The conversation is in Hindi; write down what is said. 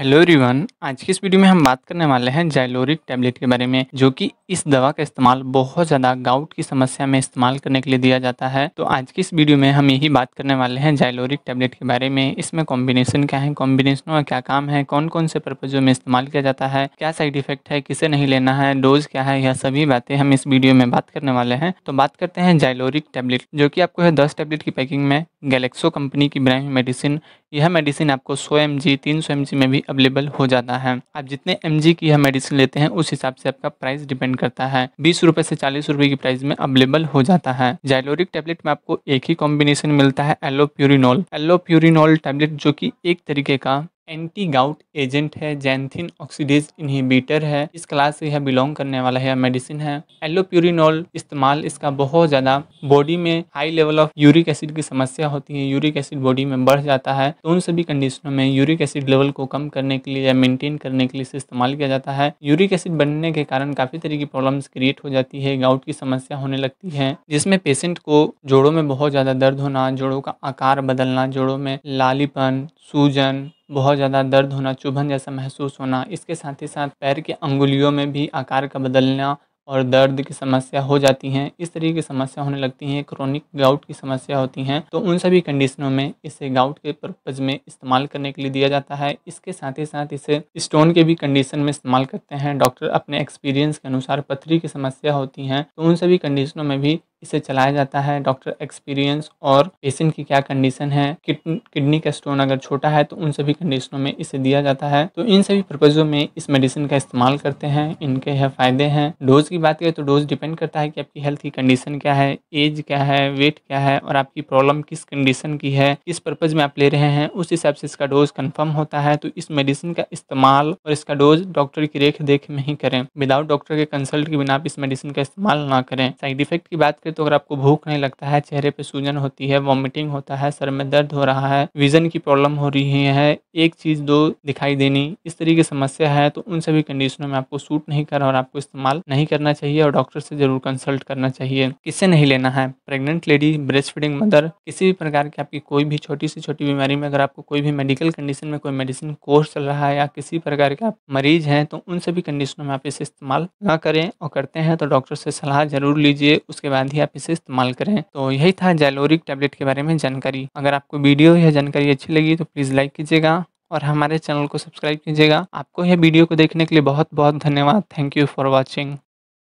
हेलो एवरीवन आज की इस वीडियो में हम बात करने वाले हैं जाइलोरिक टैबलेट के बारे में जो कि इस दवा का इस्तेमाल बहुत ज़्यादा गाउट की समस्या में इस्तेमाल करने के लिए दिया जाता है तो आज की इस वीडियो में हम यही बात करने वाले हैं जाइलोरिक टैबलेट के बारे में इसमें कॉम्बिनेशन क्या है कॉम्बिनेशनों का क्या काम है कौन कौन से पर्पजों में इस्तेमाल किया जाता है क्या साइड इफेक्ट है किसे नहीं लेना है डोज क्या है यह सभी बातें हम इस वीडियो में बात करने वाले हैं तो बात करते हैं जाइलोरिक टैबलेट जो कि आपको है दस टैबलेट की पैकिंग में गैलेक्सो कंपनी की ब्रांड मेडिसिन यह मेडिसिन आपको सौ एम जी तीन सौ एम जी में भी भी अवेलेबल हो जाता है आप जितने एम की यह मेडिसिन लेते हैं उस हिसाब से आपका प्राइस डिपेंड करता है बीस रूपए ऐसी चालीस रूपए की प्राइस में अवेलेबल हो जाता है जाइलोरिक टेबलेट में आपको एक ही कॉम्बिनेशन मिलता है एलोप्यूरिनोल एलोप्यूरिनोल टेबलेट जो की एक तरीके का एंटी गाउट एजेंट है जैनथिन ऑक्सीडेज इनहिबिटर है इस क्लास से यह बिलोंग करने वाला है मेडिसिन है एलोप्यूरिनोल इस्तेमाल इसका बहुत ज़्यादा बॉडी में high level of uric acid की समस्या होती है यूरिक एसिड बॉडी में बढ़ जाता है तो उन सभी कंडीशनों में यूरिक एसिड लेवल को कम करने के लिए या मेनटेन करने के लिए इसे इस्तेमाल किया जाता है यूरिक एसिड बनने के कारण काफ़ी तरह की प्रॉब्लम क्रिएट हो जाती है गाउट की समस्या होने लगती है जिसमें पेशेंट को जोड़ों में बहुत ज़्यादा दर्द होना जोड़ों का आकार बदलना जोड़ों में लालीपन सूजन बहुत ज़्यादा दर्द होना चुभन जैसा महसूस होना इसके साथ ही साथ पैर के अंगुलियों में भी आकार का बदलना और दर्द की समस्या हो जाती हैं इस तरीके की समस्या होने लगती हैं क्रोनिक गाउट की समस्या होती हैं तो उन सभी कंडीशनों में इसे गाउट के पर्पज़ में इस्तेमाल करने के लिए दिया जाता है इसके साथ ही साथ इसे स्टोन के भी कंडीशन में इस्तेमाल करते हैं डॉक्टर अपने एक्सपीरियंस के अनुसार पथरी की समस्या होती हैं तो उन सभी कंडीशनों में भी इसे चलाया जाता है डॉक्टर एक्सपीरियंस और पेशेंट की क्या कंडीशन है किडनी का स्टोन अगर छोटा है तो उन सभी कंडीशनों में इसे दिया जाता है तो इन सभी पर्पजों में इस मेडिसिन का इस्तेमाल करते हैं इनके यह फायदे हैं डोज की बात करें तो डोज डिपेंड करता है कि आपकी हेल्थ की कंडीशन क्या है एज क्या है वेट क्या है और आपकी प्रॉब्लम किस कंडीशन की है किस पर्पज में आप ले रहे हैं उस हिसाब से इसका डोज कन्फर्म होता है तो इस मेडिसिन का इस्तेमाल और इसका डोज डॉक्टर की रेख देख में ही करें विदाउट डॉक्टर के कंसल्ट के बिना आप इस मेडिसिन का इस्तेमाल ना करें साइड इफेक्ट की बात करें तो अगर आपको भूख नहीं लगता है चेहरे पे सूजन होती है वॉमिटिंग होता है सर में दर्द हो रहा है विजन की प्रॉब्लम हो रही है एक चीज़ दो दिखाई देनी इस तरीके की समस्या है तो उन सभी कंडीशनों में आपको सूट नहीं कर और आपको इस्तेमाल नहीं करना चाहिए और डॉक्टर से ज़रूर कंसल्ट करना चाहिए किससे नहीं लेना है pregnant lady breast feeding mother किसी भी प्रकार की आपकी कोई भी छोटी से छोटी बीमारी में अगर आपको कोई भी मेडिकल कंडीशन में कोई मेडिसिन कोर्स चल रहा है या किसी प्रकार के आप मरीज हैं तो उन सभी कंडीशनों में आप इसे इस्तेमाल ना करें और करते हैं तो डॉक्टर से सलाह ज़रूर लीजिए उसके बाद ही आप इसे इस्तेमाल करें तो यही था जैलोरिक टैबलेट के बारे में जानकारी अगर आपको वीडियो या जानकारी अच्छी लगी तो प्लीज़ लाइक कीजिएगा और हमारे चैनल को सब्सक्राइब कीजिएगा आपको यह वीडियो को देखने के लिए बहुत बहुत धन्यवाद थैंक यू फॉर वॉचिंग